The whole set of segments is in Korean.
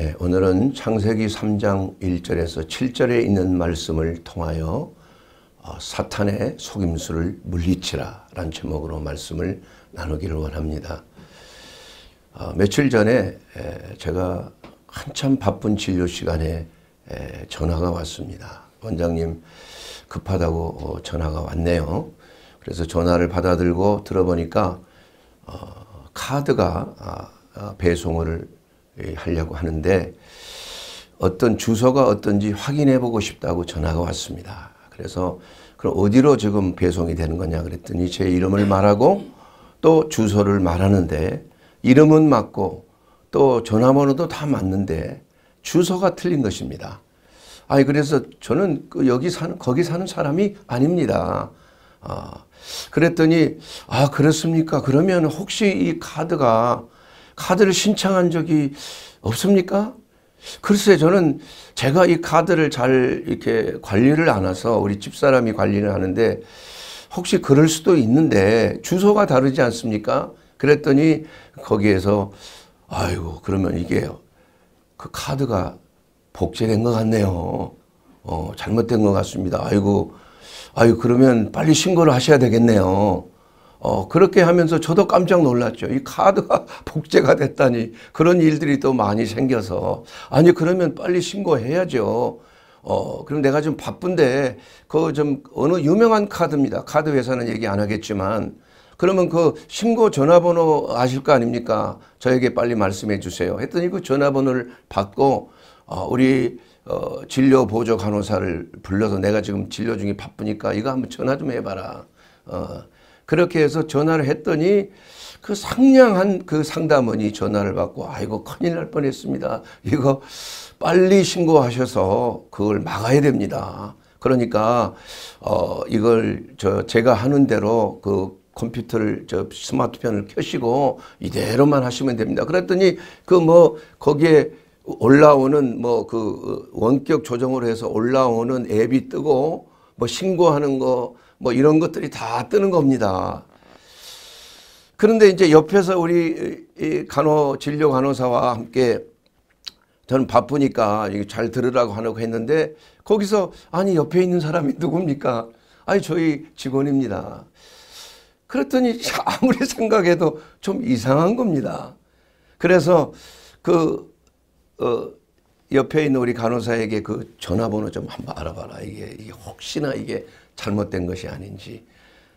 예, 오늘은 창세기 3장 1절에서 7절에 있는 말씀을 통하여 어, 사탄의 속임수를 물리치라 라는 제목으로 말씀을 나누기를 원합니다. 어, 며칠 전에 에, 제가 한참 바쁜 진료 시간에 에, 전화가 왔습니다. 원장님 급하다고 어, 전화가 왔네요. 그래서 전화를 받아들고 들어보니까 어, 카드가 아, 아 배송을 예, 하려고 하는데 어떤 주소가 어떤지 확인해 보고 싶다고 전화가 왔습니다. 그래서 그럼 어디로 지금 배송이 되는 거냐 그랬더니 제 이름을 말하고 또 주소를 말하는데 이름은 맞고 또 전화번호도 다 맞는데 주소가 틀린 것입니다. 아니 그래서 저는 그 여기 사는 거기 사는 사람이 아닙니다. 아 그랬더니 아 그렇습니까? 그러면 혹시 이 카드가 카드를 신청한 적이 없습니까? 글쎄 저는 제가 이 카드를 잘 이렇게 관리를 안 해서 우리 집사람이 관리를 하는데 혹시 그럴 수도 있는데 주소가 다르지 않습니까? 그랬더니 거기에서 아이고 그러면 이게 그 카드가 복제된 것 같네요. 어, 잘못된 것 같습니다. 아이고 아유 그러면 빨리 신고를 하셔야 되겠네요. 어, 그렇게 하면서 저도 깜짝 놀랐죠. 이 카드가 복제가 됐다니 그런 일들이 또 많이 생겨서 아니 그러면 빨리 신고해야죠. 어, 그럼 내가 좀 바쁜데 그 좀 어느 유명한 카드입니다. 카드 회사는 얘기 안 하겠지만 그러면 그 신고 전화번호 아실 거 아닙니까? 저에게 빨리 말씀해 주세요. 했더니 그 전화번호를 받고 어, 우리 어, 진료 보조 간호사를 불러서 내가 지금 진료 중에 바쁘니까 이거 한번 전화 좀 해봐라. 어, 그렇게 해서 전화를 했더니 그 상냥한 그 상담원이 전화를 받고 아이고 큰일 날 뻔했습니다. 이거 빨리 신고하셔서 그걸 막아야 됩니다. 그러니까 어 이걸 저 제가 하는 대로 그 컴퓨터를 저 스마트폰을 켜시고 이대로만 하시면 됩니다. 그랬더니 그 뭐 거기에 올라오는 뭐 그 원격 조정으로 해서 올라오는 앱이 뜨고 뭐 신고하는 거뭐 이런 것들이 다 뜨는 겁니다. 그런데 이제 옆에서 우리 간호 진료 간호사와 함께 저는 바쁘니까 잘 들으라고 하려고 했는데 거기서 아니 옆에 있는 사람이 누굽니까? 아니 저희 직원입니다. 그랬더니 아무리 생각해도 좀 이상한 겁니다. 그래서 그 어, 옆에 있는 우리 간호사에게 그 전화번호 좀 한번 알아봐라. 이게, 이게 혹시나 이게 잘못된 것이 아닌지.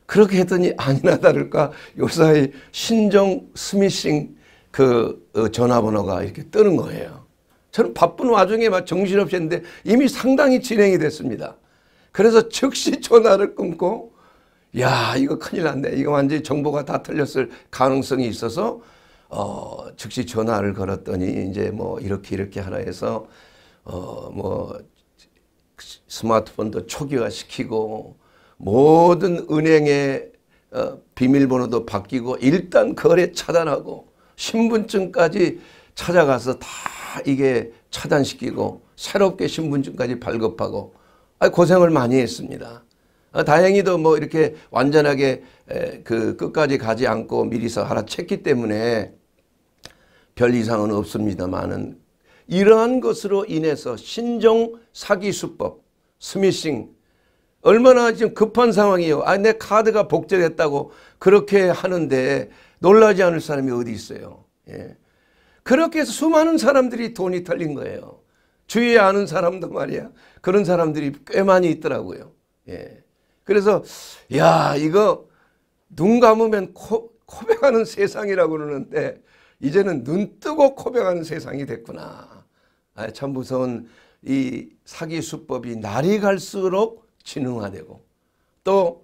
그렇게 했더니 아니나 다를까 요사이 신종 스미싱 그 어, 전화번호가 이렇게 뜨는 거예요. 저는 바쁜 와중에 막 정신없이 했는데 이미 상당히 진행이 됐습니다. 그래서 즉시 전화를 끊고 야 이거 큰일 났네. 이거 완전히 정보가 다 틀렸을 가능성이 있어서 어, 즉시 전화를 걸었더니 이제 뭐 이렇게 이렇게 하나 해서 어, 뭐 스마트폰도 초기화시키고 모든 은행의 어, 비밀번호도 바뀌고 일단 거래 차단하고 신분증까지 찾아가서 다 이게 차단시키고 새롭게 신분증까지 발급하고 아이, 고생을 많이 했습니다. 아, 다행히도 뭐 이렇게 완전하게 에, 그 끝까지 가지 않고 미리서 알아챘기 때문에 별 이상은 없습니다만은 이러한 것으로 인해서 신종 사기 수법, 스미싱 얼마나 지금 급한 상황이에요. 아, 내 카드가 복제됐다고 그렇게 하는데 놀라지 않을 사람이 어디 있어요. 예. 그렇게 해서 수많은 사람들이 돈이 털린 거예요. 주위에 아는 사람도 말이야. 그런 사람들이 꽤 많이 있더라고요. 예. 그래서 야 이거 눈 감으면 코, 코백하는 세상이라고 그러는데 이제는 눈 뜨고 코병하는 세상이 됐구나. 아, 참 무서운 이 사기 수법이 날이 갈수록 진흥화되고 또그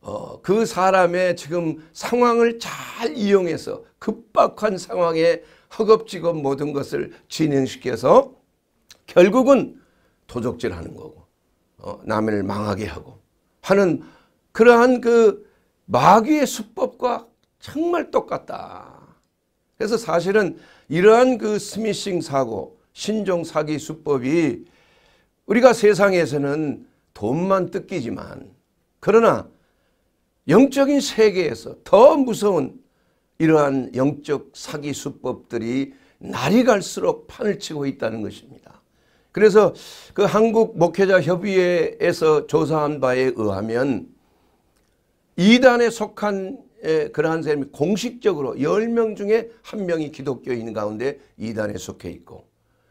어, 그 사람의 지금 상황을 잘 이용해서 급박한 상황에 허겁지겁 모든 것을 진행시켜서 결국은 도적질하는 거고 어, 남을 망하게 하고 하는 그러한 그 마귀의 수법과 정말 똑같다. 그래서 사실은 이러한 그 스미싱 사고, 신종 사기 수법이 우리가 세상에서는 돈만 뜯기지만 그러나 영적인 세계에서 더 무서운 이러한 영적 사기 수법들이 날이 갈수록 판을 치고 있다는 것입니다. 그래서 그 한국 목회자 협의회에서 조사한 바에 의하면 이단에 속한 그러한 사람이 공식적으로 10명 중에 한 명이 기독교인 가운데 이단에 속해 있고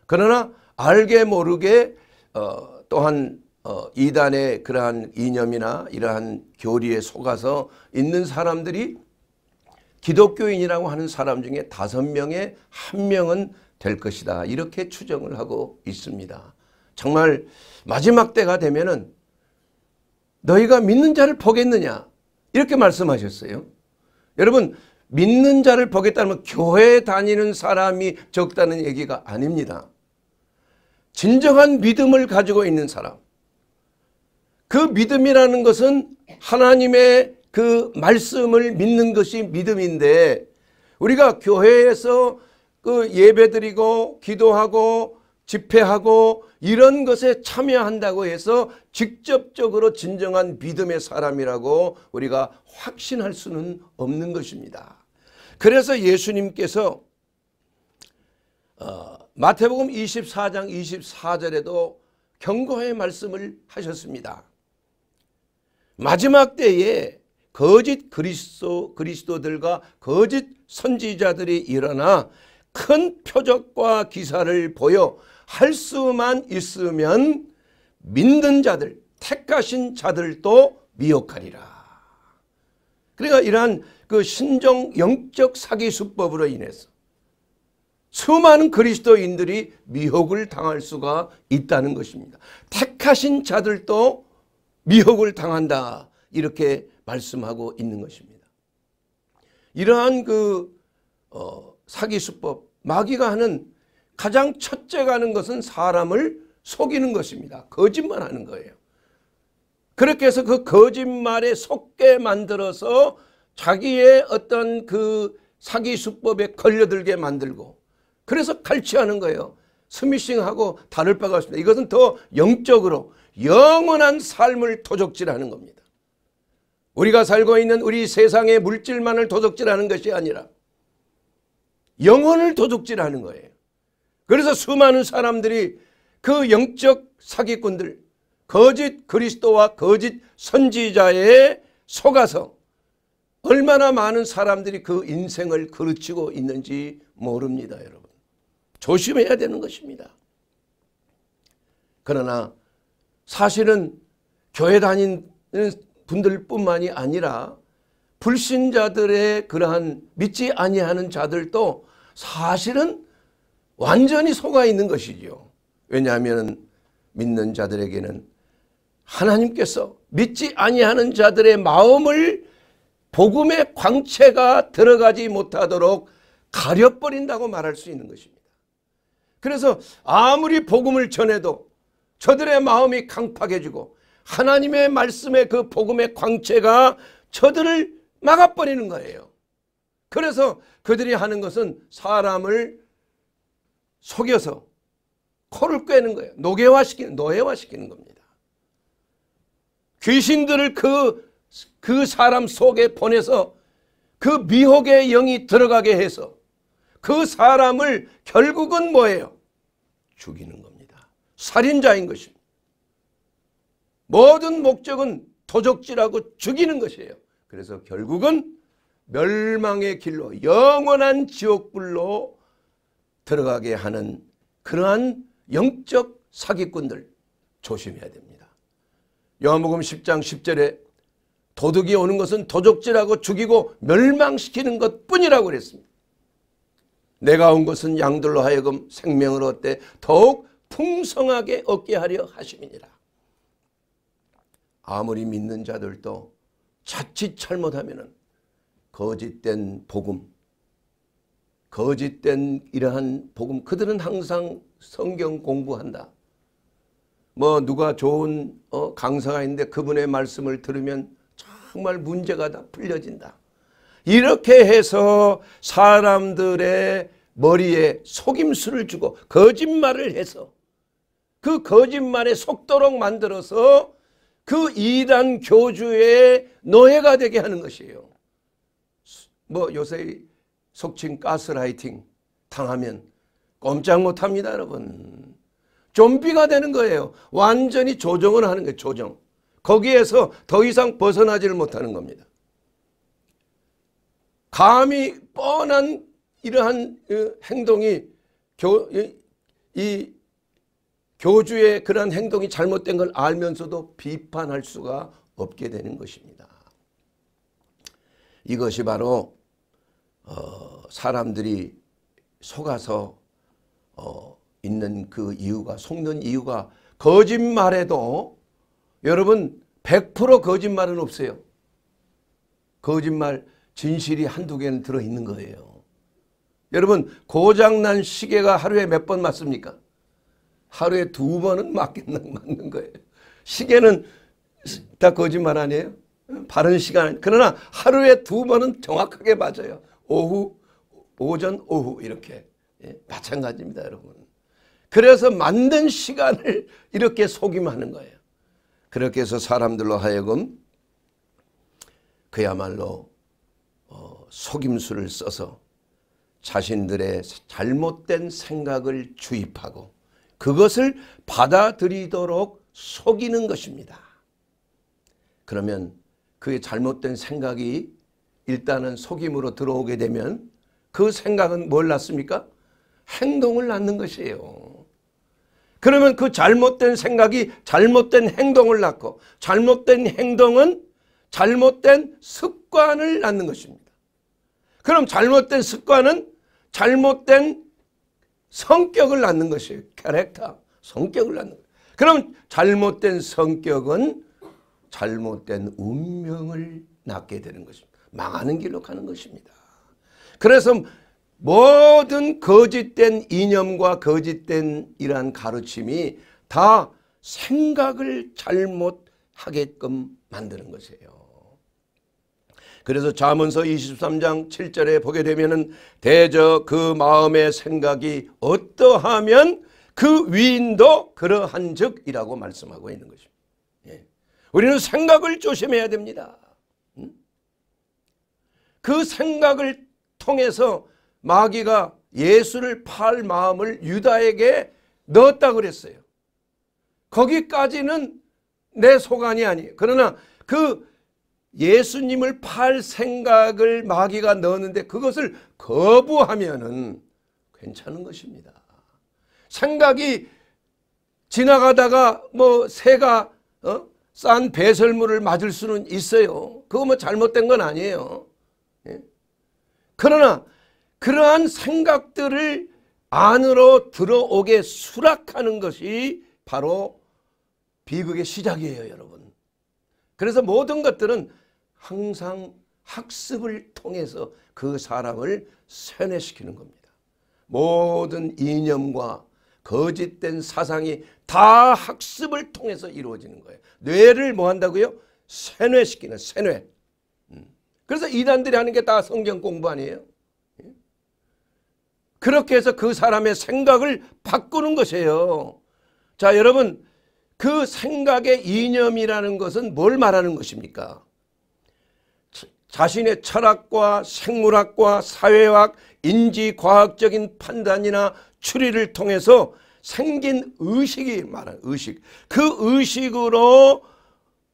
그러나 알게 모르게 어, 또한 어, 이단의 그러한 이념이나 이러한 교리에 속아서 있는 사람들이 기독교인이라고 하는 사람 중에 다섯 명에 한 명은 될 것이다. 이렇게 추정을 하고 있습니다. 정말 마지막 때가 되면은 너희가 믿는 자를 포겠느냐 이렇게 말씀하셨어요. 여러분 믿는 자를 보겠다면 교회 다니는 사람이 적다는 얘기가 아닙니다. 진정한 믿음을 가지고 있는 사람. 그 믿음이라는 것은 하나님의 그 말씀을 믿는 것이 믿음인데 우리가 교회에서 그 예배드리고 기도하고 집회하고 이런 것에 참여한다고 해서 직접적으로 진정한 믿음의 사람이라고 우리가 확신할 수는 없는 것입니다. 그래서 예수님께서 어, 마태복음 24장 24절에도 경고의 말씀을 하셨습니다. 마지막 때에 거짓 그리스도, 그리스도들과 거짓 선지자들이 일어나 큰 표적과 기사를 보여 할 수만 있으면 믿는 자들 택하신 자들도 미혹하리라. 그러니까 이러한 그 신정 영적 사기 수법으로 인해서 수많은 그리스도인들이 미혹을 당할 수가 있다는 것입니다. 택하신 자들도 미혹을 당한다. 이렇게 말씀하고 있는 것입니다. 이러한 그 어, 사기 수법 마귀가 하는 가장 첫째 가는 것은 사람을 속이는 것입니다. 거짓말하는 거예요. 그렇게 해서 그 거짓말에 속게 만들어서 자기의 어떤 그 사기 수법에 걸려들게 만들고 그래서 갈취하는 거예요. 스미싱하고 다를 바가 없습니다. 이것은 더 영적으로 영원한 삶을 도적질하는 겁니다. 우리가 살고 있는 우리 세상의 물질만을 도적질하는 것이 아니라 영혼을 도둑질하는 거예요. 그래서 수많은 사람들이 그 영적 사기꾼들 거짓 그리스도와 거짓 선지자에 속아서 얼마나 많은 사람들이 그 인생을 그르치고 있는지 모릅니다 여러분 조심해야 되는 것입니다 그러나 사실은 교회 다니는 분들 뿐만이 아니라 불신자들의 그러한 믿지 아니하는 자들도 사실은 완전히 속아 있는 것이죠. 왜냐하면 믿는 자들에게는 하나님께서 믿지 아니하는 자들의 마음을 복음의 광채가 들어가지 못하도록 가려버린다고 말할 수 있는 것입니다. 그래서 아무리 복음을 전해도 저들의 마음이 강팍해지고 하나님의 말씀의 그 복음의 광채가 저들을 막아버리는 거예요. 그래서 그들이 하는 것은 사람을 속여서 코를 꿰는 거예요. 노예화시키는 노예화시키는 겁니다. 귀신들을 그그 그 사람 속에 보내서 그 미혹의 영이 들어가게 해서 그 사람을 결국은 뭐예요? 죽이는 겁니다. 살인자인 것입니다. 모든 목적은 도적질하고 죽이는 것이에요. 그래서 결국은 멸망의 길로 영원한 지옥불로 들어가게 하는 그러한 영적 사기꾼들 조심해야 됩니다. 요한복음 10장 10절에 도둑이 오는 것은 도적질하고 죽이고 멸망시키는 것뿐이라고 그랬습니다. 내가 온 것은 양들로 하여금 생명을 얻되 더욱 풍성하게 얻게 하려 하심이니라. 아무리 믿는 자들도 자칫 잘못하면 거짓된 복음 거짓된 이러한 복음 그들은 항상 성경 공부한다. 뭐 누가 좋은 어, 강사가 있는데 그분의 말씀을 들으면 정말 문제가 다 풀려진다. 이렇게 해서 사람들의 머리에 속임수를 주고 거짓말을 해서 그 거짓말에 속도록 만들어서 그 이단 교주의 노예가 되게 하는 것이에요. 뭐 요새 속칭 가스라이팅 당하면 꼼짝 못합니다 여러분. 좀비가 되는 거예요. 완전히 조정을 하는 거예요. 조정. 거기에서 더 이상 벗어나지를 못하는 겁니다. 감히 뻔한 이러한 어, 행동이 교, 이 교주의 그런 행동이 잘못된 걸 알면서도 비판할 수가 없게 되는 것입니다. 이것이 바로 어, 사람들이 속아서 어, 있는 그 이유가 속는 이유가 거짓말에도 여러분 100% 거짓말은 없어요. 거짓말 진실이 한두 개는 들어있는 거예요. 여러분 고장난 시계가 하루에 몇 번 맞습니까? 하루에 두 번은 맞겠는 맞는 거예요. 시계는 다 거짓말 아니에요? 바른 시간 그러나 하루에 두 번은 정확하게 맞아요. 오후, 오전, 오후 이렇게 예? 마찬가지입니다 여러분. 그래서 만든 시간을 이렇게 속임하는 거예요. 그렇게 해서 사람들로 하여금 그야말로 어, 속임수를 써서 자신들의 잘못된 생각을 주입하고 그것을 받아들이도록 속이는 것입니다. 그러면 그의 잘못된 생각이 일단은 속임으로 들어오게 되면 그 생각은 뭘 낳습니까? 행동을 낳는 것이에요. 그러면 그 잘못된 생각이 잘못된 행동을 낳고 잘못된 행동은 잘못된 습관을 낳는 것입니다. 그럼 잘못된 습관은 잘못된 성격을 낳는 것이에요. 캐릭터, 성격을 낳는 거예요. 그럼 잘못된 성격은 잘못된 운명을 낳게 되는 것입니다. 망하는 길로 가는 것입니다. 그래서 모든 거짓된 이념과 거짓된 이러한 가르침이 다 생각을 잘못하게끔 만드는 것이에요. 그래서 자문서 23장 7절에 보게 되면은 대저 그 마음의 생각이 어떠하면 그 위인도 그러한즉이라고 말씀하고 있는 것입니다. 예. 우리는 생각을 조심해야 됩니다. 그 생각을 통해서 마귀가 예수를 팔 마음을 유다에게 넣었다 그랬어요. 거기까지는 내 소관이 아니에요. 그러나 그 예수님을 팔 생각을 마귀가 넣었는데 그것을 거부하면은 괜찮은 것입니다. 생각이 지나가다가 뭐 새가 어? 싼 배설물을 맞을 수는 있어요. 그거 뭐 잘못된 건 아니에요. 그러나 그러한 생각들을 안으로 들어오게 수락하는 것이 바로 비극의 시작이에요 여러분. 그래서 모든 것들은 항상 학습을 통해서 그 사람을 세뇌시키는 겁니다. 모든 이념과 거짓된 사상이 다 학습을 통해서 이루어지는 거예요. 뇌를 뭐 한다고요? 세뇌시키는 세뇌. 그래서 이단들이 하는 게 다 성경 공부 아니에요? 예? 그렇게 해서 그 사람의 생각을 바꾸는 것이에요. 자, 여러분, 그 생각의 이념이라는 것은 뭘 말하는 것입니까? 자신의 철학과 생물학과 사회학, 인지과학적인 판단이나 추리를 통해서 생긴 의식이 말하는 의식. 그 의식으로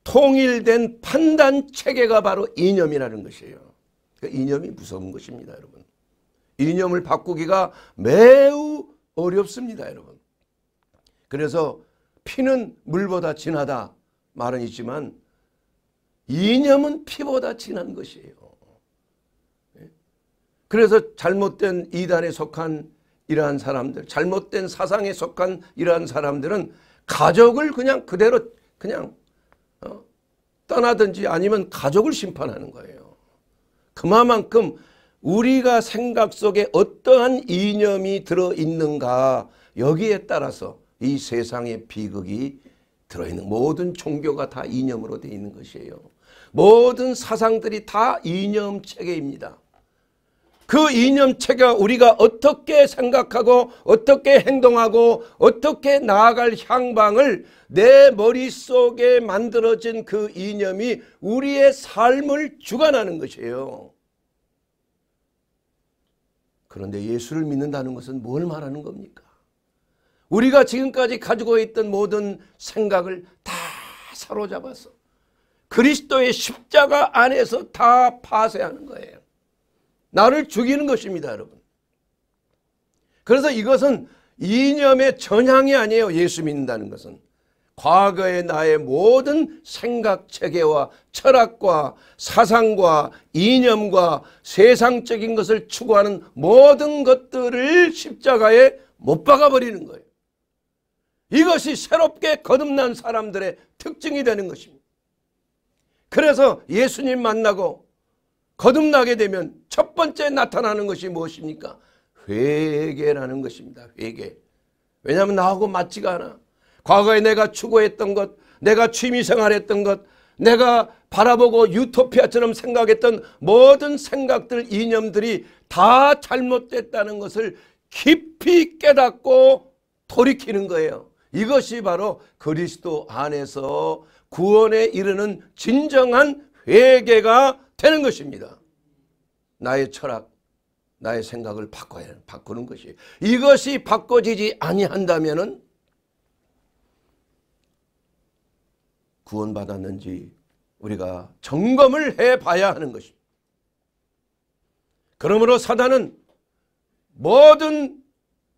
통일된 판단 체계가 바로 이념이라는 것이에요. 그 이념이 무서운 것입니다, 여러분. 이념을 바꾸기가 매우 어렵습니다, 여러분. 그래서 피는 물보다 진하다 말은 있지만 이념은 피보다 진한 것이에요. 예? 그래서 잘못된 이단에 속한 이러한 사람들, 잘못된 사상에 속한 이러한 사람들은 가족을 그냥 그대로 그냥 어? 떠나든지 아니면 가족을 심판하는 거예요. 그만큼 우리가 생각 속에 어떠한 이념이 들어있는가 여기에 따라서 이 세상의 비극이 들어있는 모든 종교가 다 이념으로 되어 있는 것이에요. 모든 사상들이 다 이념 체계입니다. 그 이념 체가 우리가 어떻게 생각하고 어떻게 행동하고 어떻게 나아갈 향방을 내 머릿속에 만들어진 그 이념이 우리의 삶을 주관하는 것이에요. 그런데 예수를 믿는다는 것은 뭘 말하는 겁니까? 우리가 지금까지 가지고 있던 모든 생각을 다 사로잡아서 그리스도의 십자가 안에서 다 파쇄하는 거예요. 나를 죽이는 것입니다, 여러분. 그래서 이것은 이념의 전향이 아니에요. 예수 믿는다는 것은. 과거의 나의 모든 생각 체계와 철학과 사상과 이념과 세상적인 것을 추구하는 모든 것들을 십자가에 못 박아버리는 거예요. 이것이 새롭게 거듭난 사람들의 특징이 되는 것입니다. 그래서 예수님 만나고 거듭나게 되면 첫 번째 나타나는 것이 무엇입니까? 회개라는 것입니다. 회개. 왜냐하면 나하고 맞지가 않아. 과거에 내가 추구했던 것, 내가 취미생활했던 것, 내가 바라보고 유토피아처럼 생각했던 모든 생각들, 이념들이 다 잘못됐다는 것을 깊이 깨닫고 돌이키는 거예요. 이것이 바로 그리스도 안에서 구원에 이르는 진정한 회개가 되는 것입니다. 나의 철학, 나의 생각을 바꿔야 바꾸는 것이 이것이 바꿔지지 아니한다면은 구원받았는지 우리가 점검을 해봐야 하는 것입 그러므로 사단은 모든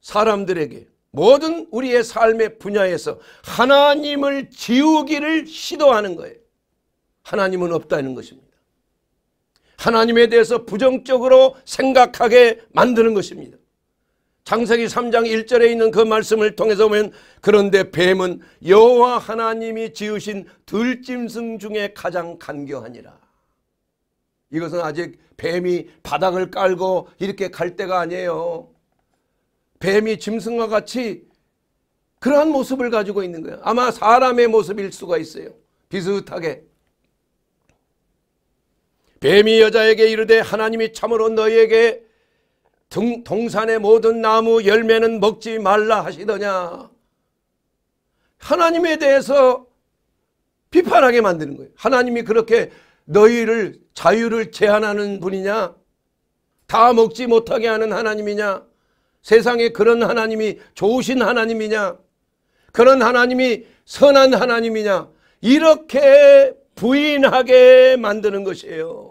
사람들에게 모든 우리의 삶의 분야에서 하나님을 지우기를 시도하는 거예요. 하나님은 없다는 것입니다. 하나님에 대해서 부정적으로 생각하게 만드는 것입니다. 창세기 3장 1절에 있는 그 말씀을 통해서 보면 그런데 뱀은 여호와 하나님이 지으신 들짐승 중에 가장 간교하니라. 이것은 아직 뱀이 바닥을 깔고 이렇게 갈 때가 아니에요. 뱀이 짐승과 같이 그러한 모습을 가지고 있는 거예요. 아마 사람의 모습일 수가 있어요. 비슷하게 뱀이 여자에게 이르되 하나님이 참으로 너희에게 등, 동산의 모든 나무 열매는 먹지 말라 하시더냐. 하나님에 대해서 비판하게 만드는 거예요. 하나님이 그렇게 너희를 자유를 제한하는 분이냐? 다 먹지 못하게 하는 하나님이냐? 세상에 그런 하나님이 좋으신 하나님이냐? 그런 하나님이 선한 하나님이냐? 이렇게 부인하게 만드는 것이에요.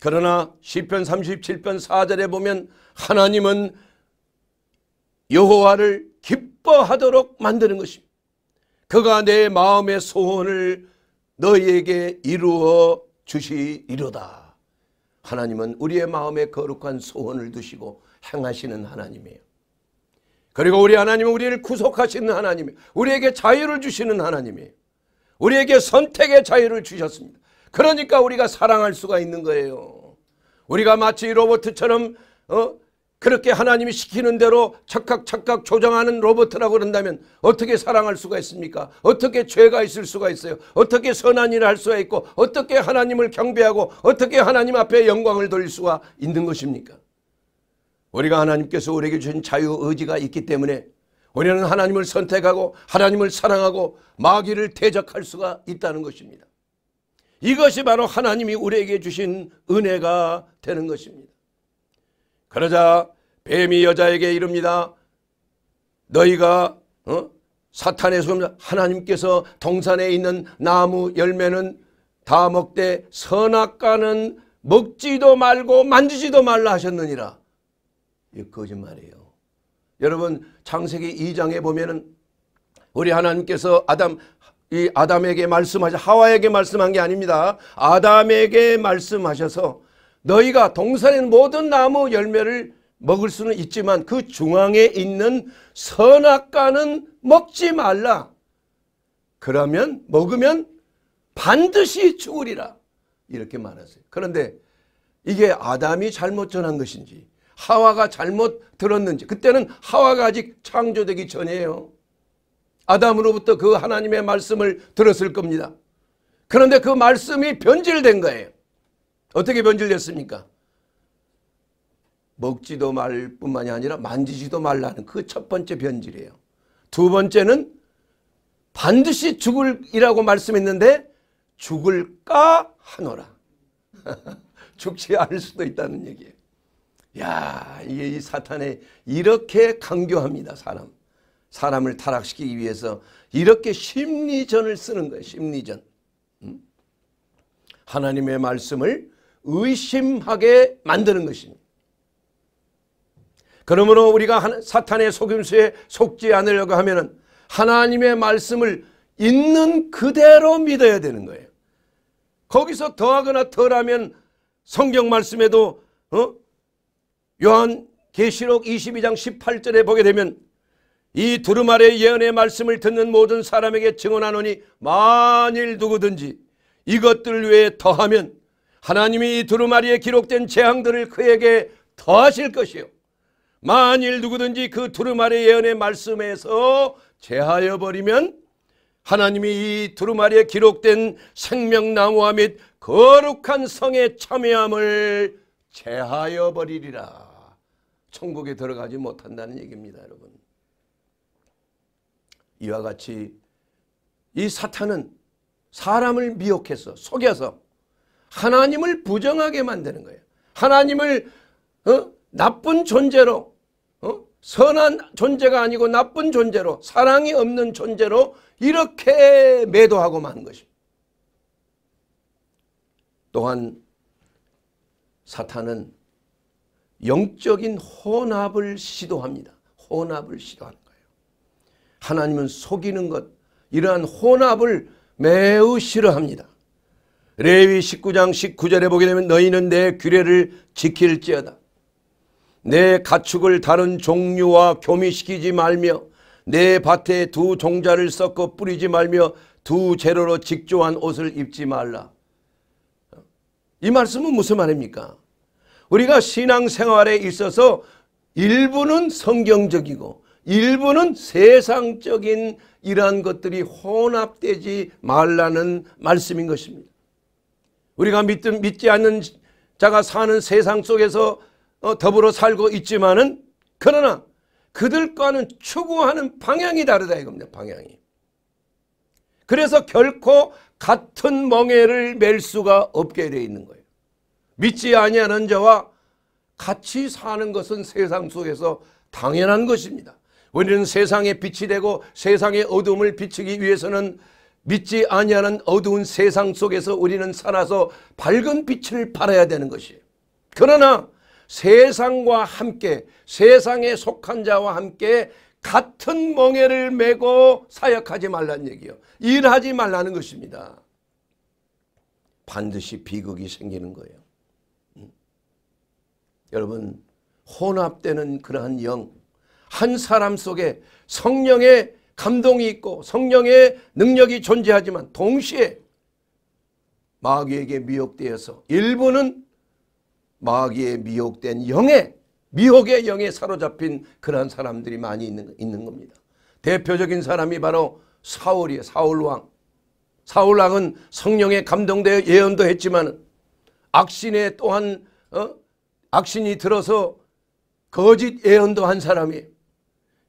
그러나 시편 37편 4절에 보면 하나님은 여호와를 기뻐하도록 만드는 것입니다. 그가 내 마음의 소원을 너희에게 이루어 주시이로다. 하나님은 우리의 마음에 거룩한 소원을 두시고 행하시는 하나님이에요. 그리고 우리 하나님은 우리를 구속하시는 하나님이에요. 우리에게 자유를 주시는 하나님이에요. 우리에게 선택의 자유를 주셨습니다. 그러니까 우리가 사랑할 수가 있는 거예요. 우리가 마치 로봇처럼 어? 그렇게 하나님이 시키는 대로 착각 착각 조정하는 로봇이라고 그런다면 어떻게 사랑할 수가 있습니까? 어떻게 죄가 있을 수가 있어요? 어떻게 선한 일을 할 수가 있고 어떻게 하나님을 경배하고 어떻게 하나님 앞에 영광을 돌릴 수가 있는 것입니까? 우리가 하나님께서 우리에게 주신 자유 의지가 있기 때문에 우리는 하나님을 선택하고 하나님을 사랑하고 마귀를 대적할 수가 있다는 것입니다. 이것이 바로 하나님이 우리에게 주신 은혜가 되는 것입니다. 그러자 뱀이 여자에게 이릅니다. 너희가 어? 사탄의 소 하나님께서 동산에 있는 나무 열매는 다 먹되 선악과는 먹지도 말고 만지지도 말라 하셨느니라. 이 거짓말이에요. 여러분 창세기 2장에 보면은 우리 하나님께서 아담 이 아담에게 말씀하셔 하와에게 말씀한 게 아닙니다. 아담에게 말씀하셔서 너희가 동산의 모든 나무 열매를 먹을 수는 있지만 그 중앙에 있는 선악과는 먹지 말라. 그러면 먹으면 반드시 죽으리라. 이렇게 말하세요. 그런데 이게 아담이 잘못 전한 것인지 하와가 잘못 들었는지 그때는 하와가 아직 창조되기 전이에요. 아담으로부터 그 하나님의 말씀을 들었을 겁니다. 그런데 그 말씀이 변질된 거예요. 어떻게 변질됐습니까? 먹지도 말 뿐만이 아니라 만지지도 말라는 그 첫 번째 변질이에요. 두 번째는 반드시 죽을이라고 말씀했는데 죽을까 하노라. 죽지 않을 수도 있다는 얘기예요. 야, 이 사탄에 이렇게 강조합니다, 사람. 사람을 타락시키기 위해서 이렇게 심리전을 쓰는 거예요. 심리전. 음? 하나님의 말씀을 의심하게 만드는 것입니다. 그러므로 우리가 사탄의 속임수에 속지 않으려고 하면 하나님의 말씀을 있는 그대로 믿어야 되는 거예요. 거기서 더하거나 덜하면 성경 말씀에도 어? 요한 계시록 22장 18절에 보게 되면 이 두루마리의 예언의 말씀을 듣는 모든 사람에게 증언하노니 만일 누구든지 이것들 외에 더하면 하나님이 이 두루마리에 기록된 재앙들을 그에게 더하실 것이요. 만일 누구든지 그 두루마리의 예언의 말씀에서 제하여 버리면 하나님이 이 두루마리에 기록된 생명나무와 및 거룩한 성의 참여함을 제하여 버리리라. 천국에 들어가지 못한다는 얘기입니다, 여러분. 이와 같이 이 사탄은 사람을 미혹해서 속여서 하나님을 부정하게 만드는 거예요. 하나님을 어? 나쁜 존재로 어? 선한 존재가 아니고 나쁜 존재로 사랑이 없는 존재로 이렇게 매도하고 마 것입니다. 또한 사탄은 영적인 혼합을 시도합니다. 혼합을 시도하는 것. 하나님은 속이는 것 이러한 혼합을 매우 싫어합니다. 레위 19장 19절에 보게 되면 너희는 내 규례를 지킬지어다. 내 가축을 다른 종류와 교미시키지 말며 내 밭에 두 종자를 섞어 뿌리지 말며 두 재료로 직조한 옷을 입지 말라. 이 말씀은 무슨 말입니까? 우리가 신앙생활에 있어서 일부는 성경적이고 일부는 세상적인 이러한 것들이 혼합되지 말라는 말씀인 것입니다. 우리가 믿, 믿지 않는 자가 사는 세상 속에서 어, 더불어 살고 있지만은 그러나 그들과는 추구하는 방향이 다르다 이겁니다. 방향이. 그래서 결코 같은 멍에를 맬 수가 없게 되어 있는 거예요. 믿지 아니하는 자와 같이 사는 것은 세상 속에서 당연한 것입니다. 우리는 세상의 빛이 되고 세상의 어둠을 비추기 위해서는 믿지 아니하는 어두운 세상 속에서 우리는 살아서 밝은 빛을 발해야 되는 것이에요. 그러나 세상과 함께 세상에 속한 자와 함께 같은 멍에를 메고 사역하지 말라는 얘기요. 일하지 말라는 것입니다. 반드시 비극이 생기는 거예요. 음. 여러분 혼합되는 그러한 영한 사람 속에 성령의 감동이 있고 성령의 능력이 존재하지만 동시에 마귀에게 미혹되어서 일부는 마귀에 미혹된 영에 미혹의 영에 사로잡힌 그러한 사람들이 많이 있는, 있는 겁니다. 대표적인 사람이 바로 사울이에요. 사울왕. 사울왕은 성령에 감동되어 예언도 했지만 악신에 또한 어? 악신이 들어서 거짓 예언도 한 사람이에요.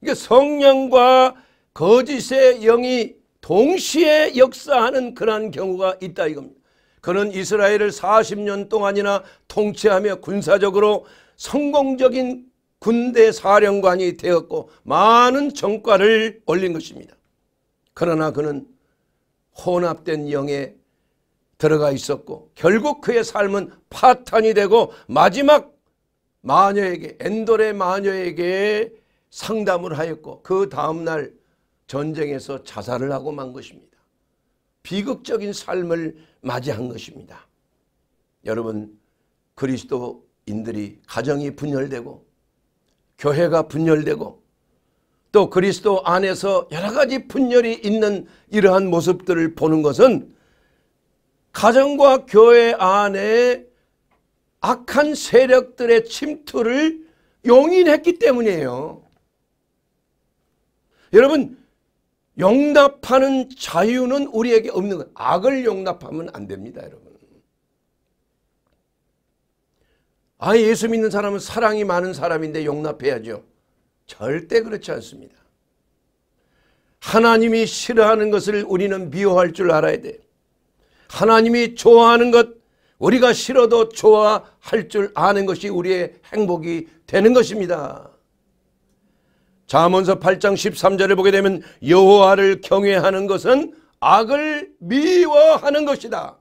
이게 그러니까 성령과 거짓의 영이 동시에 역사하는 그러한 경우가 있다 이겁니다. 그는 이스라엘을 40년 동안이나 통치하며 군사적으로 성공적인 군대 사령관이 되었고 많은 정과를 올린 것입니다. 그러나 그는 혼합된 영에 들어가 있었고 결국 그의 삶은 파탄이 되고 마지막 마녀에게 엔돌의 마녀에게 상담을 하였고 그 다음날 전쟁에서 자살을 하고 만 것입니다. 비극적인 삶을 맞이한 것입니다. 여러분 그리스도인들이 가정이 분열되고 교회가 분열되고 또 그리스도 안에서 여러 가지 분열이 있는 이러한 모습들을 보는 것은 가정과 교회 안에 악한 세력들의 침투를 용인했기 때문이에요. 여러분 용납하는 자유는 우리에게 없는 것. 악을 용납하면 안 됩니다. 여러분. 아 예수 믿는 사람은 사랑이 많은 사람인데 용납해야죠. 절대 그렇지 않습니다. 하나님이 싫어하는 것을 우리는 미워할 줄 알아야 돼. 하나님이 좋아하는 것 우리가 싫어도 좋아할 줄 아는 것이 우리의 행복이 되는 것입니다. 자언서 8장 13절을 보게 되면 여호와를 경외하는 것은 악을 미워하는 것이다.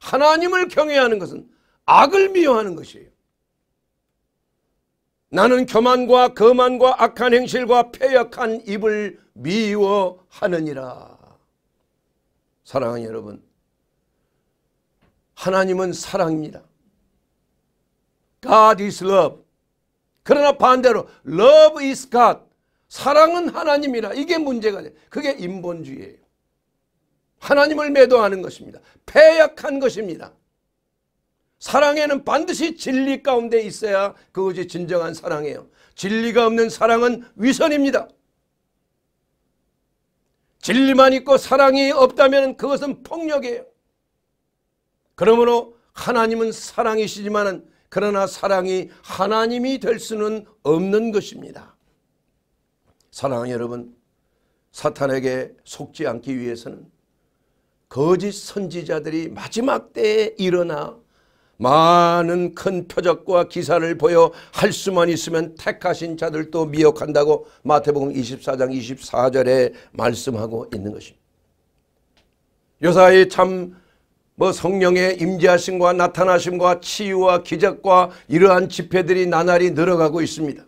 하나님을 경외하는 것은 악을 미워하는 것이에요. 나는 교만과 거만과 악한 행실과 폐역한 입을 미워하느니라. 사랑하는 여러분 하나님은 사랑입니다. God is love. 그러나 반대로 love is God. 사랑은 하나님이라. 이게 문제가 돼. 그게 인본주의예요. 하나님을 매도하는 것입니다. 패약한 것입니다. 사랑에는 반드시 진리 가운데 있어야 그것이 진정한 사랑이에요. 진리가 없는 사랑은 위선입니다. 진리만 있고 사랑이 없다면 그것은 폭력이에요. 그러므로 하나님은 사랑이시지만 그러나 사랑이 하나님이 될 수는 없는 것입니다. 사랑하는 여러분 사탄에게 속지 않기 위해서는 거짓 선지자들이 마지막 때에 일어나 많은 큰 표적과 기사를 보여 할 수만 있으면 택하신 자들도 미혹한다고 마태복음 24장 24절에 말씀하고 있는 것입니다. 요사이 참뭐 성령의 임재하심과 나타나심과 치유와 기적과 이러한 집회들이 나날이 늘어가고 있습니다.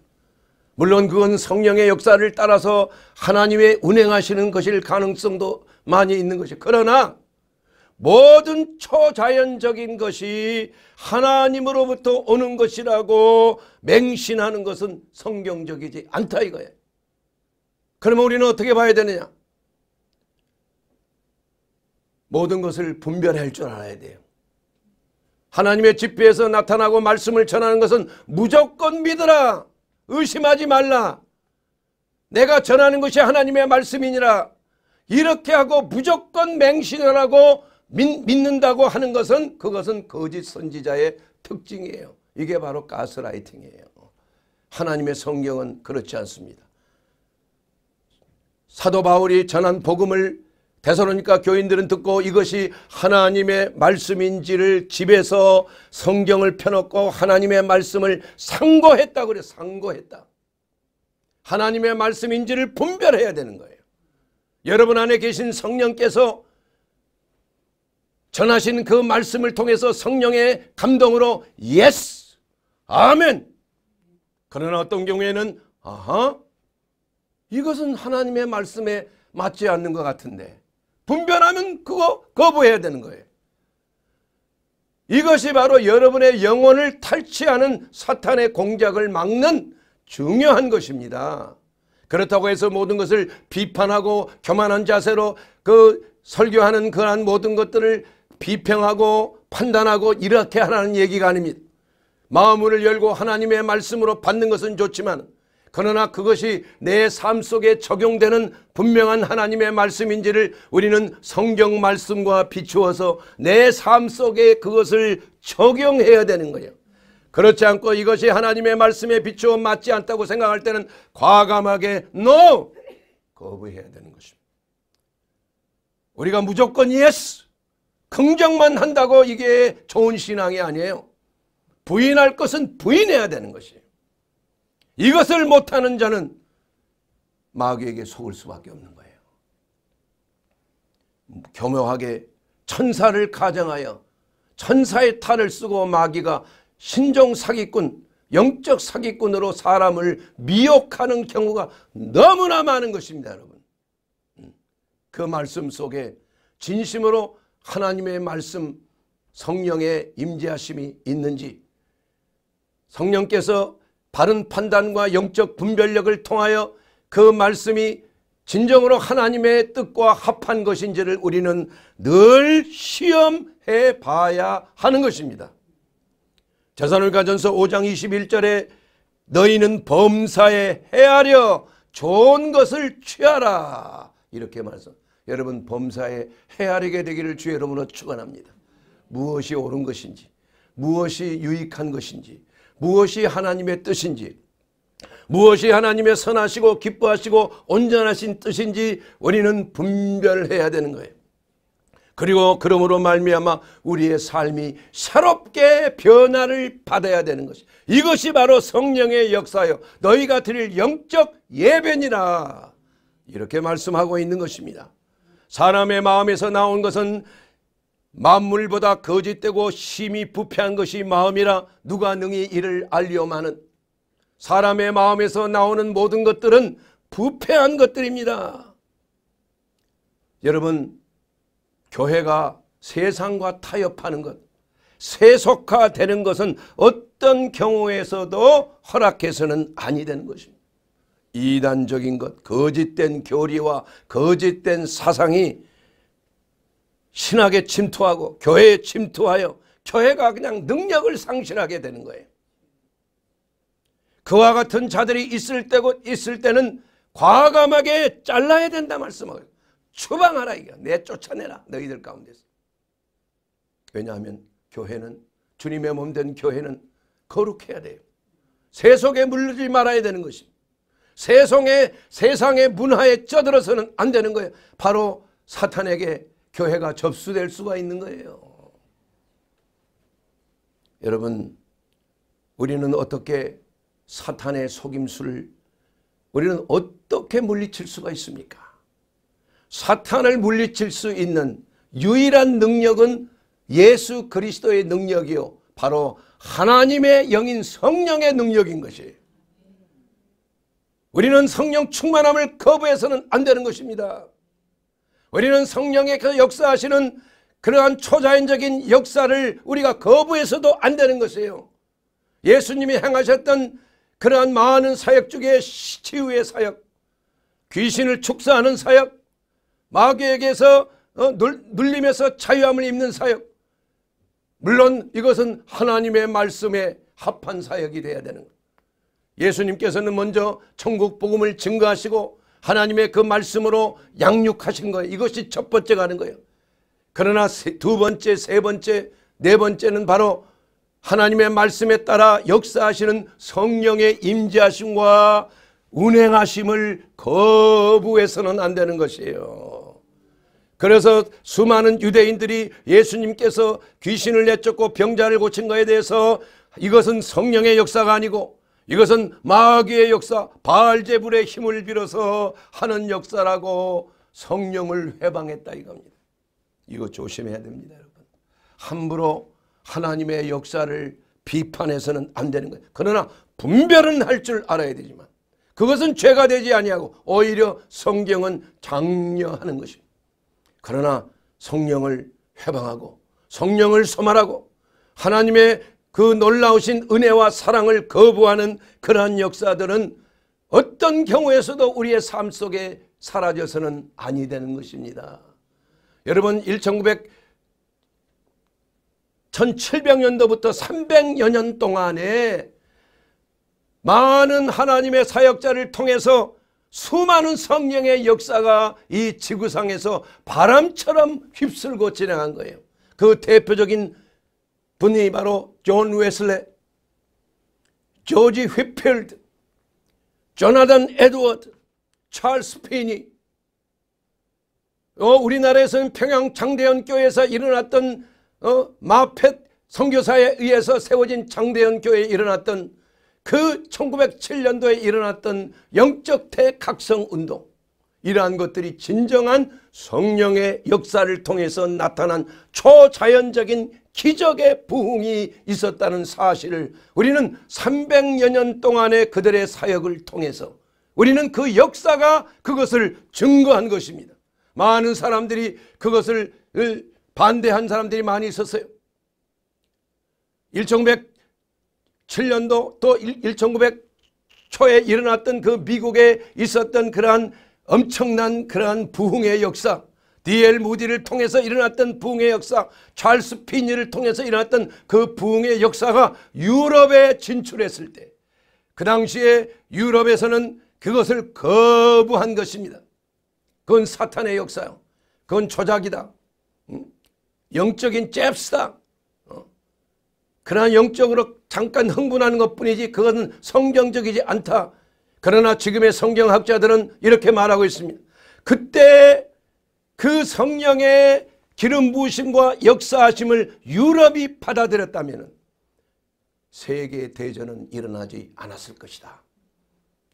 물론 그건 성령의 역사를 따라서 하나님의 운행하시는 것일 가능성도 많이 있는 것이 그러나 모든 초자연적인 것이 하나님으로부터 오는 것이라고 맹신하는 것은 성경적이지 않다 이거예요. 그러면 우리는 어떻게 봐야 되느냐? 모든 것을 분별할 줄 알아야 돼요. 하나님의 집회에서 나타나고 말씀을 전하는 것은 무조건 믿어라. 의심하지 말라. 내가 전하는 것이 하나님의 말씀이니라. 이렇게 하고 무조건 맹신을 하고 믿, 믿는다고 하는 것은 그것은 거짓 선지자의 특징이에요. 이게 바로 가스라이팅이에요. 하나님의 성경은 그렇지 않습니다. 사도 바울이 전한 복음을 대서로니까 교인들은 듣고 이것이 하나님의 말씀인지를 집에서 성경을 펴놓고 하나님의 말씀을 상고했다 그래 상고했다. 하나님의 말씀인지를 분별해야 되는 거예요. 여러분 안에 계신 성령께서 전하신 그 말씀을 통해서 성령의 감동으로 예스 아멘 그러나 어떤 경우에는 아하 이것은 하나님의 말씀에 맞지 않는 것 같은데 분별하면 그거 거부해야 되는 거예요. 이것이 바로 여러분의 영혼을 탈취하는 사탄의 공작을 막는 중요한 것입니다. 그렇다고 해서 모든 것을 비판하고 교만한 자세로 그 설교하는 그러한 모든 것들을 비평하고 판단하고 이렇게 하라는 얘기가 아닙니다. 마음을 열고 하나님의 말씀으로 받는 것은 좋지만 그러나 그것이 내 삶 속에 적용되는 분명한 하나님의 말씀인지를 우리는 성경 말씀과 비추어서 내 삶 속에 그것을 적용해야 되는 거예요. 그렇지 않고 이것이 하나님의 말씀에 비추어 맞지 않다고 생각할 때는 과감하게 NO! 거부해야 되는 것입니다. 우리가 무조건 YES! 긍정만 한다고 이게 좋은 신앙이 아니에요. 부인할 것은 부인해야 되는 것이에요. 이것을 못하는 자는 마귀에게 속을 수밖에 없는 거예요. 교묘하게 천사를 가장하여 천사의 탈을 쓰고 마귀가 신종 사기꾼, 영적 사기꾼으로 사람을 미혹하는 경우가 너무나 많은 것입니다, 여러분. 음. 그 말씀 속에 진심으로 하나님의 말씀 성령의 임재하심이 있는지 성령께서 바른 판단과 영적 분별력을 통하여 그 말씀이 진정으로 하나님의 뜻과 합한 것인지를 우리는 늘 시험해 봐야 하는 것입니다. 자산을 가전서 5장 21절에 너희는 범사에 헤아려 좋은 것을 취하라 이렇게 말씀 여러분 범사에 헤아리게 되기를 주의 이름으로 축원합니다. 무엇이 옳은 것인지 무엇이 유익한 것인지 무엇이 하나님의 뜻인지 무엇이 하나님의 선하시고 기뻐하시고 온전하신 뜻인지 우리는 분별해야 되는 거예요. 그리고 그러므로 말미암아 우리의 삶이 새롭게 변화를 받아야 되는 것이 이것이 바로 성령의 역사요 너희가 드릴 영적 예배니라 이렇게 말씀하고 있는 것입니다. 사람의 마음에서 나온 것은 만물보다 거짓되고 심히 부패한 것이 마음이라 누가 능히 이를 알리오마는 사람의 마음에서 나오는 모든 것들은 부패한 것들입니다. 여러분 교회가 세상과 타협하는 것 세속화되는 것은 어떤 경우에서도 허락해서는 아니 되는 것입니다. 이단적인 것 거짓된 교리와 거짓된 사상이 신학에 침투하고 교회에 침투하여 교회가 그냥 능력을 상실하게 되는 거예요. 그와 같은 자들이 있을 때고 있을 때는 과감하게 잘라야 된다 말씀을 추방하라 이거 내쫓아내라 너희들 가운데서 왜냐하면 교회는 주님의 몸 된 교회는 거룩해야 돼요 세속에 물들지 말아야 되는 것입 세상의 세상의 문화에 쪄들어서는 안 되는 거예요 바로 사탄에게 교회가 접수될 수가 있는 거예요. 여러분 우리는 어떻게 사탄의 속임수를 우리는 어떻게 물리칠 수가 있습니까? 사탄을 물리칠 수 있는 유일한 능력은 예수 그리스도의 능력이요. 바로 하나님의 영인 성령의 능력인 것이. 우리는 성령 충만함을 거부해서는 안 되는 것입니다. 우리는 성령의그 역사하시는 그러한 초자연적인 역사를 우리가 거부해서도 안 되는 것이에요. 예수님이 행하셨던 그러한 많은 사역 중에 치유의 사역, 귀신을 축사하는 사역, 마귀에게서 어, 눌림에서 자유함을 입는 사역. 물론 이것은 하나님의 말씀에 합한 사역이 되어야 되는 것. 예수님께서는 먼저 천국 복음을 증거하시고 하나님의 그 말씀으로 양육하신 거예요. 이것이 첫 번째 가는 거예요. 그러나 두 번째, 세 번째, 네 번째는 바로 하나님의 말씀에 따라 역사하시는 성령의 임재하심과 운행하심을 거부해서는 안 되는 것이에요. 그래서 수많은 유대인들이 예수님께서 귀신을 내쫓고 병자를 고친 것에 대해서 이것은 성령의 역사가 아니고 이것은 마귀의 역사 바알제불의 힘을 빌어서 하는 역사라고 성령을 회방했다 이겁니다. 이거 조심해야 됩니다 여러분. 함부로 하나님의 역사를 비판해서는 안 되는 거예요. 그러나 분별은 할 줄 알아야 되지만 그것은 죄가 되지 아니하고 오히려 성경은 장려하는 것입니다. 그러나 성령을 회방하고 성령을 소말하고 하나님의 그 놀라우신 은혜와 사랑을 거부하는 그러한 역사들은 어떤 경우에서도 우리의 삶 속에 사라져서는 아니 되는 것입니다. 여러분 1900 1700년도부터 300여 년 동안에 많은 하나님의 사역자를 통해서 수많은 성령의 역사가 이 지구상에서 바람처럼 휩쓸고 진행한 거예요. 그 대표적인 분이 바로 존 웨슬레, 조지 휘필드, 조나단 에드워드, 찰스 피니 어, 우리나라에서는 평양 장대현 교회에서 일어났던 어, 마펫 선교사에 의해서 세워진 장대현 교회에 일어났던 그 1907년도에 일어났던 영적 대각성 운동 이러한 것들이 진정한 성령의 역사를 통해서 나타난 초자연적인 기적의 부흥이 있었다는 사실을 우리는 300여 년 동안의 그들의 사역을 통해서 우리는 그 역사가 그것을 증거한 것입니다. 많은 사람들이 그것을 반대한 사람들이 많이 있었어요. 1907년도 또 1900 초에 일어났던 그 미국에 있었던 그러한 엄청난 그러한 부흥의 역사 디엘 무디를 통해서 일어났던 붕의 역사, 찰스 피니를 통해서 일어났던 그붕의 역사가 유럽에 진출했을 때그 당시에 유럽에서는 그것을 거부한 것입니다. 그건 사탄의 역사요. 그건 조작이다. 영적인 잽스다. 어? 그러나 영적으로 잠깐 흥분하는 것뿐이지 그것은 성경적이지 않다. 그러나 지금의 성경학자들은 이렇게 말하고 있습니다. 그때 그 성령의 기름 부으심과 역사하심을 유럽이 받아들였다면 세계 대전은 일어나지 않았을 것이다.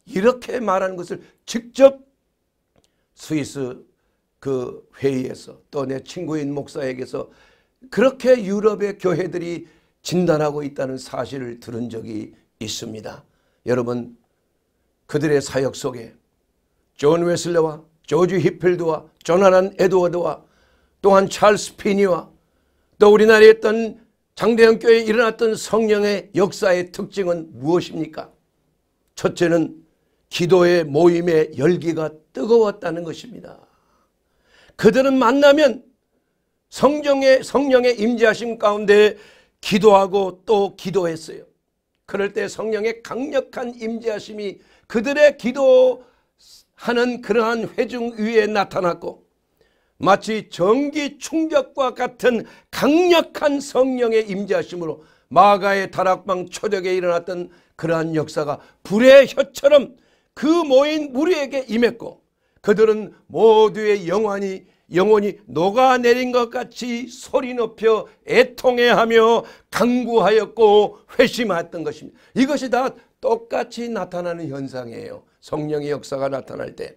이렇게 말하는 것을 직접 스위스 그 회의에서 또 내 친구인 목사에게서 그렇게 유럽의 교회들이 진단하고 있다는 사실을 들은 적이 있습니다. 여러분 그들의 사역 속에 존 웨슬레와 조지 히필드와 조나단 에드워드와 또한 찰스 피니와 또 우리나라에 있던 장대현 교회에 일어났던 성령의 역사의 특징은 무엇입니까? 첫째는 기도의 모임의 열기가 뜨거웠다는 것입니다. 그들은 만나면 성령의 성령의 임재하심 가운데 기도하고 또 기도했어요. 그럴 때 성령의 강력한 임재하심이 그들의 기도 하는 그러한 회중 위에 나타났고 마치 전기 충격과 같은 강력한 성령의 임재하심으로 마가의 다락방 초대에 일어났던 그러한 역사가 불의 혀처럼 그 모인 무리에게 임했고 그들은 모두의 영원히 영혼이 녹아내린 것 같이 소리 높여 애통해하며 강구하였고 회심했던 것입니다. 이것이 다 똑같이 나타나는 현상이에요. 성령의 역사가 나타날 때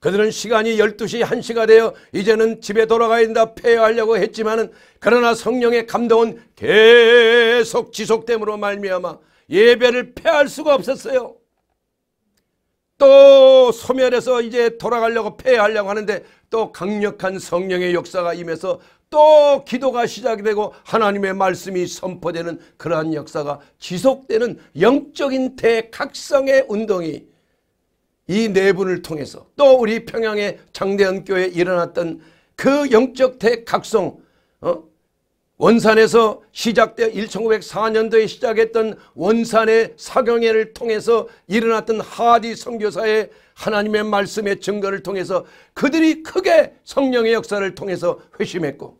그들은 시간이 12시 1시가 되어 이제는 집에 돌아가야 된다 폐하려고 했지만 은 그러나 성령의 감동은 계속 지속됨으로 말미암아 예배를 폐할 수가 없었어요. 또 소멸해서 이제 돌아가려고 폐하려고 하는데 또 강력한 성령의 역사가 임해서 또 기도가 시작이 되고 하나님의 말씀이 선포되는 그러한 역사가 지속되는 영적인 대각성의 운동이 이 내분을 네 통해서 또 우리 평양의 장대현 교회에 일어났던 그 영적 대각성 어? 원산에서 시작되어 1904년도에 시작했던 원산의 사경회를 통해서 일어났던 하디 선교사의 하나님의 말씀의 증거를 통해서 그들이 크게 성령의 역사를 통해서 회심했고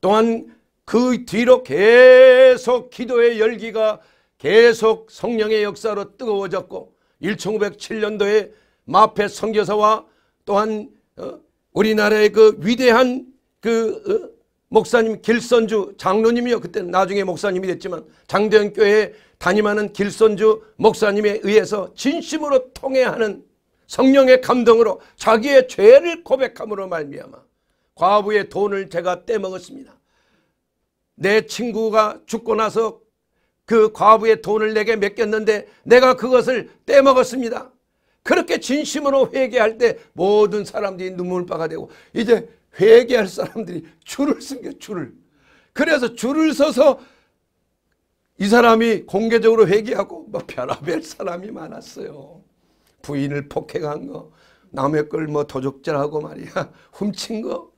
또한 그 뒤로 계속 기도의 열기가 계속 성령의 역사로 뜨거워졌고 1907년도에 마페 성교사와 또한 어, 우리나라의 그 위대한 그 어, 목사님 길선주 장로님이요 그때 는 나중에 목사님이 됐지만 장대현 교회 의 담임하는 길선주 목사님에 의해서 진심으로 통해하는 성령의 감동으로 자기의 죄를 고백함으로 말미암아 과부의 돈을 제가 떼먹었습니다. 내 친구가 죽고 나서 그 과부의 돈을 내게 맡겼는데 내가 그것을 떼먹었습니다. 그렇게 진심으로 회개할 때 모든 사람들이 눈물바가 되고 이제 회개할 사람들이 줄을 쓴겨 줄을. 그래서 줄을 서서 이 사람이 공개적으로 회개하고 뭐 별하별 사람이 많았어요. 부인을 폭행한 거, 남의 걸뭐 도적질하고 말이야, 훔친 거.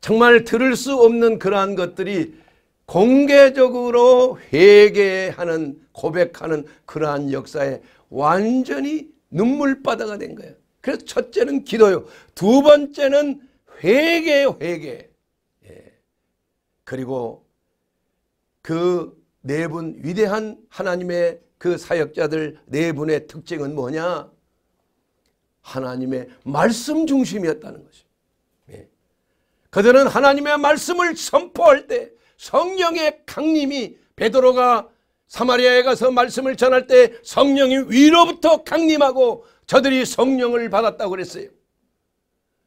정말 들을 수 없는 그러한 것들이 공개적으로 회개하는 고백하는 그러한 역사에 완전히 눈물바다가 된 거예요. 그래서 첫째는 기도요. 두 번째는 회개요 회개. 예. 그리고 그 네분 위대한 하나님의 그 사역자들 네 분의 특징은 뭐냐? 하나님의 말씀 중심이었다는 거죠. 예. 그들은 하나님의 말씀을 선포할 때 성령의 강림이 베드로가 사마리아에 가서 말씀을 전할 때 성령이 위로부터 강림하고 저들이 성령을 받았다고 그랬어요.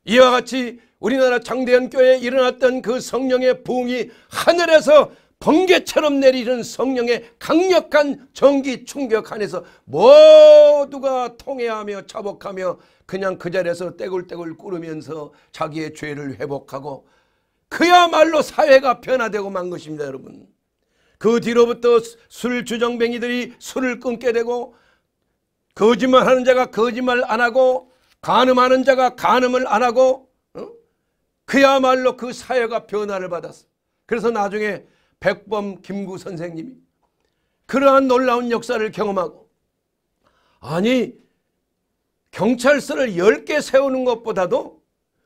이와 같이 우리나라 장대현 교회에 일어났던 그 성령의 부흥이 하늘에서 번개처럼 내리는 성령의 강력한 전기 충격 안에서 모두가 통해하며 자복하며 그냥 그 자리에서 떼굴떼굴 구으면서 자기의 죄를 회복하고 그야말로 사회가 변화되고 만 것입니다 여러분. 그 뒤로부터 술 주정뱅이들이 술을 끊게 되고 거짓말하는 자가 거짓말 안 하고 간음하는 자가 간음을 안 하고 어? 그야말로 그 사회가 변화를 받았어. 그래서 나중에 백범 김구 선생님이 그러한 놀라운 역사를 경험하고 아니 경찰서를 10개 세우는 것보다도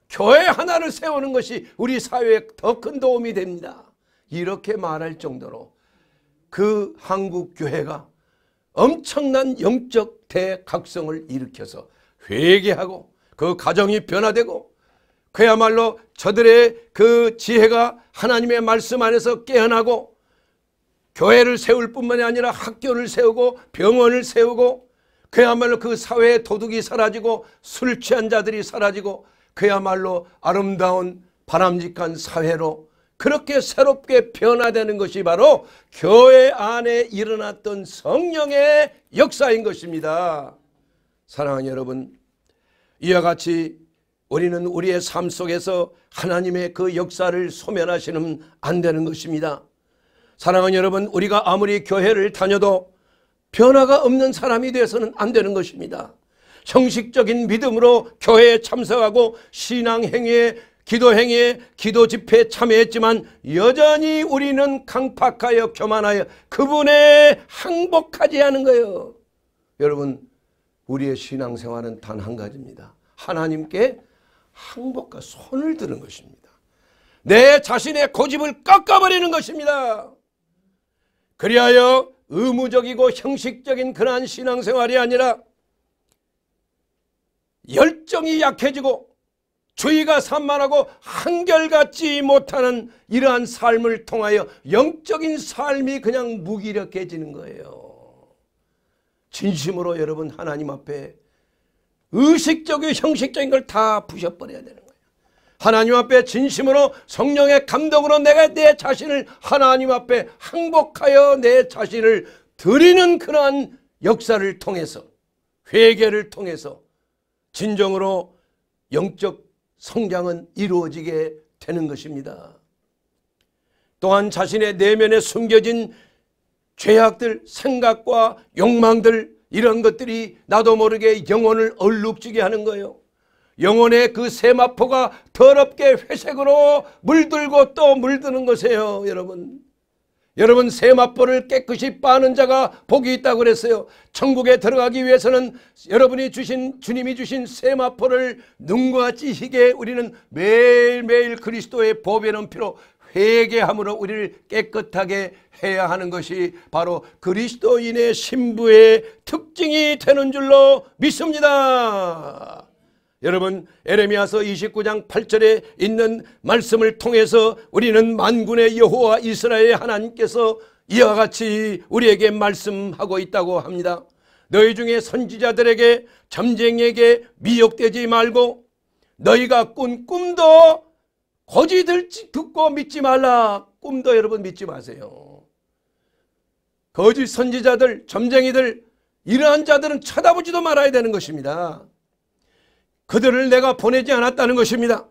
교회 하나를 세우는 것이 우리 사회에 더 큰 도움이 됩니다. 이렇게 말할 정도로 그 한국 교회가 엄청난 영적 대각성을 일으켜서 회개하고 그 가정이 변화되고 그야말로 저들의 그 지혜가 하나님의 말씀 안에서 깨어나고 교회를 세울 뿐만이 아니라 학교를 세우고 병원을 세우고 그야말로 그 사회의 도둑이 사라지고 술 취한 자들이 사라지고 그야말로 아름다운 바람직한 사회로 그렇게 새롭게 변화되는 것이 바로 교회 안에 일어났던 성령의 역사인 것입니다. 사랑하는 여러분 이와 같이 우리는 우리의 삶 속에서 하나님의 그 역사를 소멸하시면 안 되는 것입니다. 사랑하는 여러분, 우리가 아무리 교회를 다녀도 변화가 없는 사람이 되어서는 안 되는 것입니다. 형식적인 믿음으로 교회에 참석하고 신앙행위에 기도행위에 기도 집회에 참여했지만 여전히 우리는 강팍하여 교만하여 그분에 항복하지 않은 거예요. 여러분 우리의 신앙생활은 단 한 가지입니다. 하나님께 항복과 손을 드는 것입니다. 내 자신의 고집을 꺾어버리는 것입니다. 그리하여 의무적이고 형식적인 그러한 신앙생활이 아니라 열정이 약해지고 주의가 산만하고 한결같지 못하는 이러한 삶을 통하여 영적인 삶이 그냥 무기력해지는 거예요. 진심으로 여러분 하나님 앞에 의식적이고 형식적인 걸 다 부셔버려야 되는 거예요. 하나님 앞에 진심으로 성령의 감동으로 내가 내 자신을 하나님 앞에 항복하여 내 자신을 드리는 그러한 역사를 통해서 회개를 통해서 진정으로 영적 성장은 이루어지게 되는 것입니다. 또한 자신의 내면에 숨겨진 죄악들, 생각과 욕망들 이런 것들이 나도 모르게 영혼을 얼룩지게 하는 거예요. 영혼의 그 세마포가 더럽게 회색으로 물들고 또 물드는 것이에요. 여러분. 여러분 세마포를 깨끗이 빠는 자가 복이 있다고 그랬어요. 천국에 들어가기 위해서는 여러분이 주신 주님이 주신 세마포를 눈과 찌히게 우리는 매일매일 그리스도의 보배는 피로 회개함으로 우리를 깨끗하게 해야 하는 것이 바로 그리스도인의 신부의 특징이 되는 줄로 믿습니다. 여러분 에레미야서 29장 8절에 있는 말씀을 통해서 우리는 만군의 여호와 이스라엘 하나님께서 이와 같이 우리에게 말씀하고 있다고 합니다. 너희 중에 선지자들에게 점쟁에게 미혹되지 말고 너희가 꾼 꿈도 거짓을 듣고 믿지 말라. 꿈도 여러분 믿지 마세요. 거짓 선지자들, 점쟁이들 이러한 자들은 쳐다보지도 말아야 되는 것입니다. 그들을 내가 보내지 않았다는 것입니다.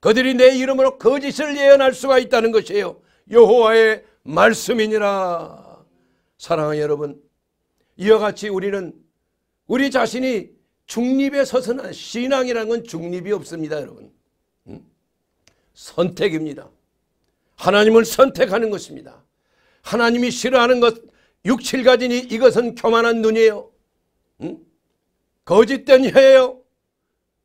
그들이 내 이름으로 거짓을 예언할 수가 있다는 것이에요. 여호와의 말씀이니라. 사랑하는 여러분, 이와 같이 우리는 우리 자신이 중립에 서서는 신앙이라는 건 중립이 없습니다, 여러분. 선택입니다. 하나님을 선택하는 것입니다. 하나님이 싫어하는 것 6, 7가지니 이것은 교만한 눈이에요. 응? 거짓된 혀예요.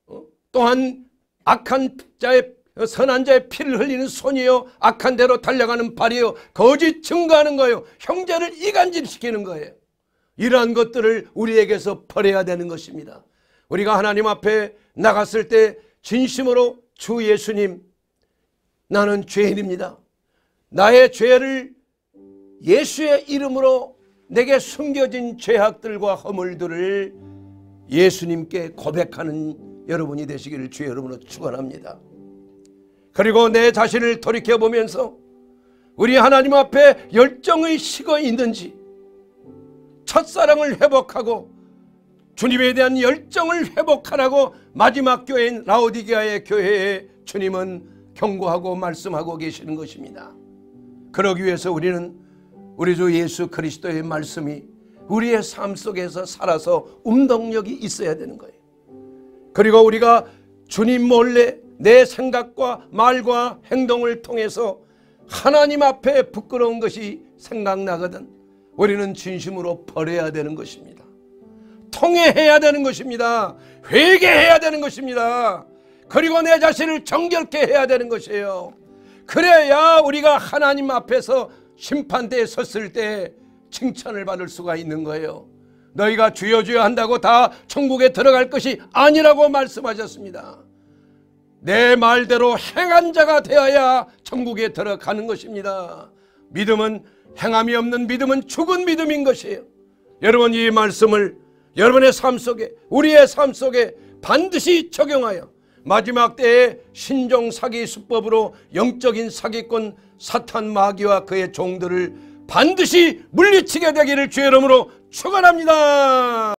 어? 또한 악한 자의 선한 자의 피를 흘리는 손이요 악한 대로 달려가는 발이요 거짓 증거하는 거예요 형제를 이간질시키는 거예요 이러한 것들을 우리에게서 버려야 되는 것입니다 우리가 하나님 앞에 나갔을 때 진심으로 주 예수님 나는 죄인입니다. 나의 죄를 예수의 이름으로 내게 숨겨진 죄악들과 허물들을 예수님께 고백하는 여러분이 되시기를 주의 여러분으로 축원합니다. 그리고 내 자신을 돌이켜 보면서 우리 하나님 앞에 열정의 식어 있는지 첫사랑을 회복하고 주님에 대한 열정을 회복하라고 마지막 교회인 라오디게아의 교회에 주님은 경고하고 말씀하고 계시는 것입니다. 그러기 위해서 우리는 우리 주 예수 그리스도의 말씀이 우리의 삶 속에서 살아서 운동력이 있어야 되는 거예요. 그리고 우리가 주님 몰래 내 생각과 말과 행동을 통해서 하나님 앞에 부끄러운 것이 생각나거든 우리는 진심으로 버려야 되는 것입니다. 통회해야 되는 것입니다. 회개해야 되는 것입니다. 그리고 내 자신을 정결케 해야 되는 것이에요. 그래야 우리가 하나님 앞에서 심판대에 섰을 때 칭찬을 받을 수가 있는 거예요. 너희가 주여 주여 한다고 다 천국에 들어갈 것이 아니라고 말씀하셨습니다. 내 말대로 행한 자가 되어야 천국에 들어가는 것입니다. 믿음은 행함이 없는 믿음은 죽은 믿음인 것이에요. 여러분 이 말씀을 여러분의 삶 속에 우리의 삶 속에 반드시 적용하여 마지막 때에 신종 사기 수법으로 영적인 사기꾼 사탄 마귀와 그의 종들을 반드시 물리치게 되기를 주의 이름으로 축원합니다.